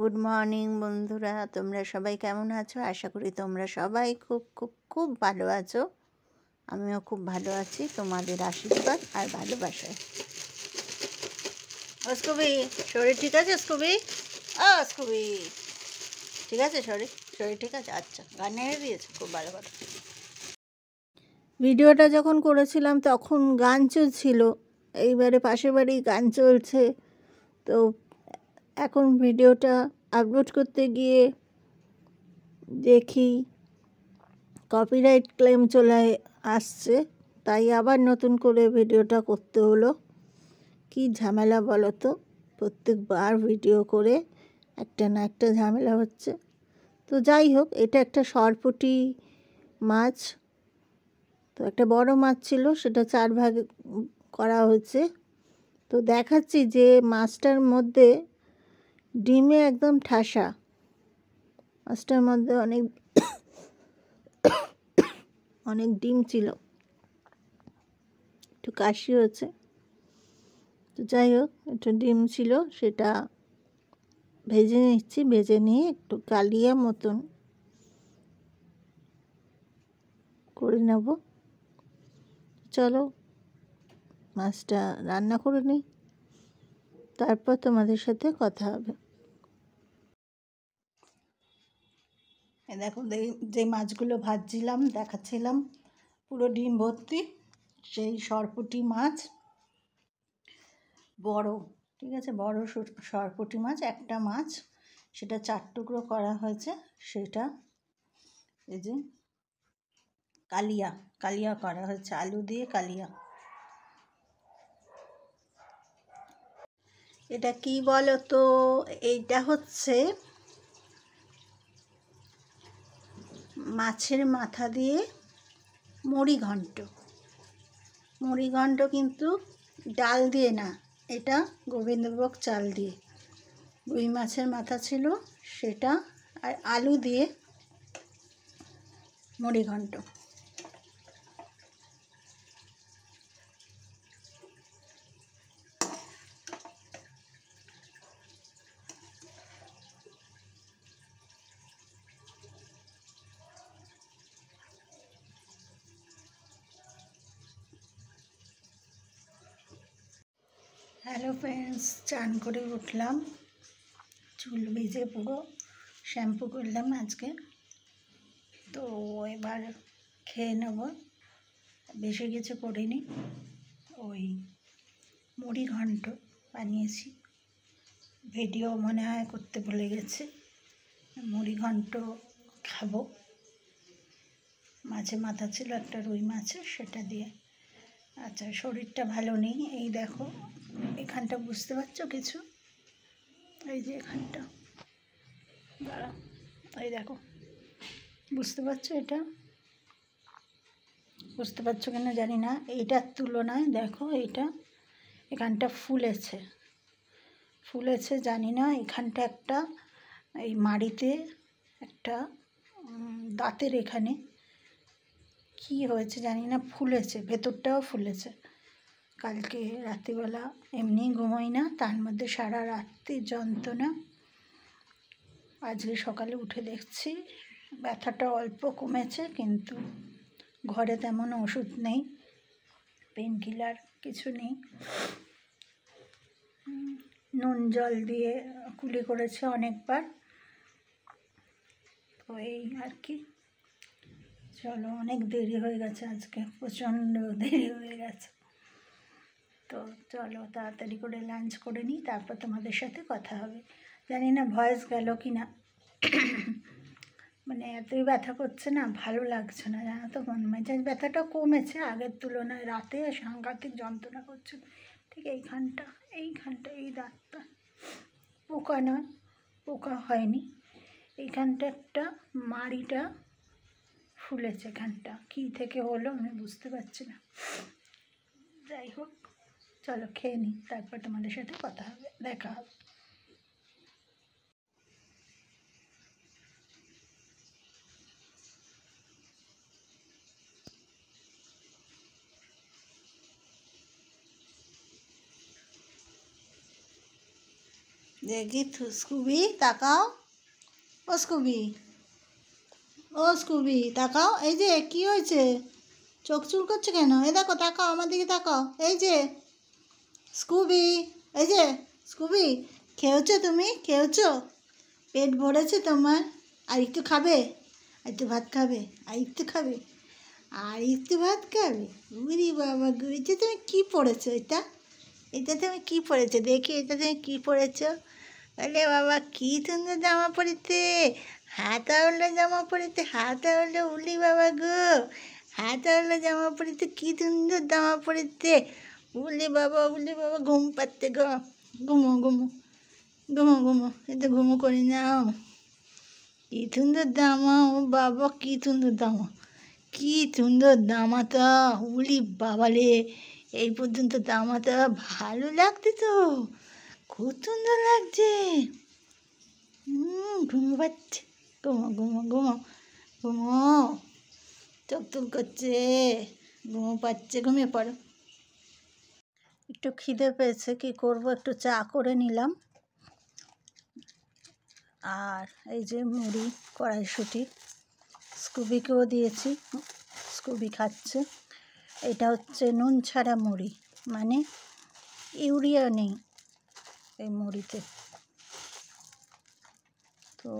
good morning বন্ধুরা তোমরা সবাই কেমন আছো আশা করি তোমরা সবাই খুব খুব খুব ভালো আছো আমিও খুব ভালো আছি তোমাদের আশীর্বাদ আর ভালোবাসায় ও শরীর ঠিক আছে স্কুবি ও ঠিক আছে শরীর শরীর ঠিক আছে আচ্ছা গান দিয়েছো খুব ভালো কথা ভিডিওটা যখন করেছিলাম তখন গান চলছিল এইবারে পাশের বাড়ি গান চলছে তো এখন ভিডিওটা আপলোড করতে গিয়ে দেখি কপিরাইট ক্লেম চলে আসছে তাই আবার নতুন করে ভিডিওটা করতে হলো কি ঝামেলা বলো তো প্রত্যেকবার ভিডিও করে একটা না একটা ঝামেলা হচ্ছে তো যাই হোক এটা একটা সরপুটি মাছ তো একটা বড় মাছ ছিল সেটা চার ভাগ করা হয়েছে তো দেখাচ্ছি যে মাছটার মধ্যে ডিমে একদম ঠাসা মাছটার মধ্যে অনেক অনেক ডিম ছিল একটু কাশি হয়েছে তো যাই হোক একটু ডিম ছিল সেটা ভেজে নিচ্ছি ভেজে নিয়ে একটু কালিয়া মতন করে নেব চলো মাছটা রান্না করে নিই তারপর তোমাদের সাথে কথা হবে দেখো যে মাছগুলো ভাজছিলাম দেখাচ্ছিলাম পুরো ডিম ভর্তি সেই সরপুটি মাছ বড় ঠিক আছে বড় সরপুটি মাছ একটা মাছ সেটা চার টুকরো করা হয়েছে সেটা এই যে কালিয়া কালিয়া করা হয়েছে আলু দিয়ে কালিয়া এটা কি বলো তো এইটা হচ্ছে মাছের মাথা দিয়ে মুড়িঘণ্ট মুড়িঘণ্ট কিন্তু ডাল দিয়ে না এটা গোবিন্দভোগ চাল দিয়ে রুই মাছের মাথা ছিল সেটা আর আলু দিয়ে মুড়িঘণ্ট হ্যালো ফ্রেন্ডস চান করে উঠলাম চুল ভিজে পুরো শ্যাম্পু করলাম আজকে তো এবার খেয়ে নেব বেশি কিছু করিনি ওই মুড়ি ঘন্ট বানিয়েছি ভিডিও মনে হয় করতে ভুলে গেছে মুড়ি ঘন্ট খাবো মাছে মাথা ছিল একটা রুই মাছের সেটা দিয়ে আচ্ছা শরীরটা ভালো নেই এই দেখো এখানটা বুঝতে পারছো কিছু এই যে এখানটা দাঁড়া এই দেখো বুঝতে পারছো এটা বুঝতে পারছো কেন জানি না এইটার তুলনায় দেখো এইটা এখানটা ফুলেছে ফুলেছে জানি না এখানটা একটা এই মাড়িতে একটা দাঁতের এখানে কি হয়েছে জানি না ফুলেছে ভেতরটাও ফুলেছে কালকে রাত্রিবেলা এমনি ঘুমোই না তার মধ্যে সারা রাত্রি যন্ত্রণা আজকে সকালে উঠে দেখছি ব্যথাটা অল্প কমেছে কিন্তু ঘরে তেমন ওষুধ নেই পেন কিলার কিছু নেই নুন জল দিয়ে কুলি করেছে অনেকবার তো এই আর কি চলো অনেক দেরি হয়ে গেছে আজকে প্রচণ্ড দেরি হয়ে গেছে তো চলো তাড়াতাড়ি করে লাঞ্চ করে নিই তারপর তোমাদের সাথে কথা হবে জানি না ভয়েস গেল কি না মানে এতই ব্যথা করছে না ভালো লাগছে না জানো তো মন মেজাজ ব্যথাটা কমেছে আগের তুলনায় রাতে সাংঘাতিক যন্ত্রণা করছে ঠিক এইখানটা এইখানটা এই দাঁতটা পোকা নয় পোকা হয়নি এইখানটা একটা মাড়িটা ফুলেছে এখানটা কী থেকে হলো আমি বুঝতে পারছি না যাই হোক চলো খেয়ে নিই তারপর তোমাদের সাথে কথা হবে দেখা হবে দেখি স্কুবি তাকাও ও স্কুবি ও স্কুবি তাকাও এই যে কি হয়েছে চোখ চুল করছে কেন এ দেখো তাকাও আমার দিকে তাকাও এই যে স্কুবি এই যে স্কুবি খেয়েছো তুমি খেয়েছো পেট ভরেছে তোমার আর একটু খাবে আর একটু ভাত খাবে আর একটু খাবে আর একটু ভাত খাবে গুড়ি বাবা গুড়ি যে তুমি কী পড়েছো এটা এটা তুমি কী পড়েছো দেখি এটা তুমি কী পড়েছো বলে বাবা কী সুন্দর জামা পড়েছে হাতা উল্লো জামা পড়েছে হাতা উল্লো উলি বাবা গো হাতা উল্লো জামা পড়েছে কী সুন্দর জামা পড়েছে উলি বাবা উলি বাবা ঘুম পাচ্ছে গো ঘুমো ঘুমো ঘুমো ঘুমো এতে ঘুমো করি নাও কি সুন্দর দামা ও বাবা কি সুন্দর দামা কি সুন্দর দামাতা উলি বাবালে এই পর্যন্ত দামাতা ভালো লাগছে তো খুব সুন্দর লাগছে হুম ঘুমো পাচ্ছে ঘুমো ঘুমো ঘুমো ঘুমো তুল করছে ঘুমো পাচ্ছে ঘুমিয়ে পড়ো একটু খিদে পেয়েছে কি করব একটু চা করে নিলাম আর এই যে মুড়ি কড়াইশুটি স্কুবিকেও দিয়েছি স্কুবি খাচ্ছে এটা হচ্ছে নুন ছাড়া মুড়ি মানে ইউরিয়া নেই এই মুড়িতে তো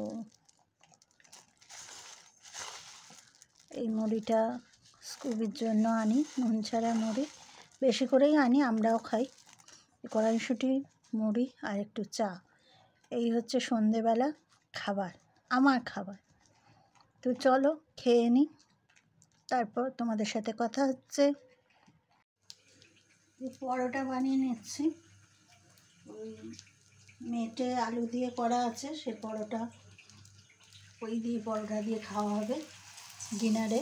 এই মুড়িটা স্কুবির জন্য আনি নুন ছাড়া মুড়ি বেশি করেই আনি আমরাও খাই কড়াইশুঁটি মুড়ি আর একটু চা এই হচ্ছে সন্ধেবেলা খাবার আমার খাবার তো চলো খেয়ে নিই তারপর তোমাদের সাথে কথা হচ্ছে পরোটা বানিয়ে নিচ্ছি ওই মেটে আলু দিয়ে করা আছে সে পরোটা ওই দিয়ে পরোটা দিয়ে খাওয়া হবে ডিনারে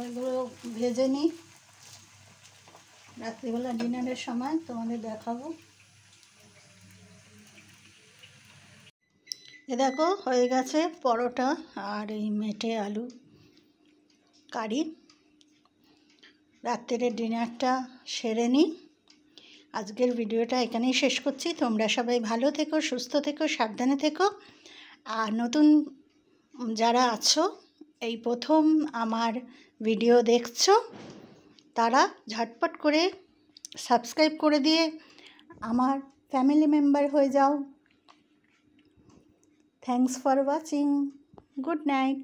ওইগুলো এগুলো ভেজে নিই রাত্রিবেলা ডিনারের সময় তোমাদের দেখাবো এ দেখো হয়ে গেছে পরোটা আর এই মেটে আলু কারি রাত্রের ডিনারটা সেরে নিই আজকের ভিডিওটা এখানেই শেষ করছি তোমরা সবাই ভালো থেকো সুস্থ থেকো সাবধানে থেকো আর নতুন যারা আছো এই প্রথম আমার ভিডিও দেখছো তারা ঝটপট করে সাবস্ক্রাইব করে দিয়ে আমার ফ্যামিলি মেম্বার হয়ে যাও thanks for watching good night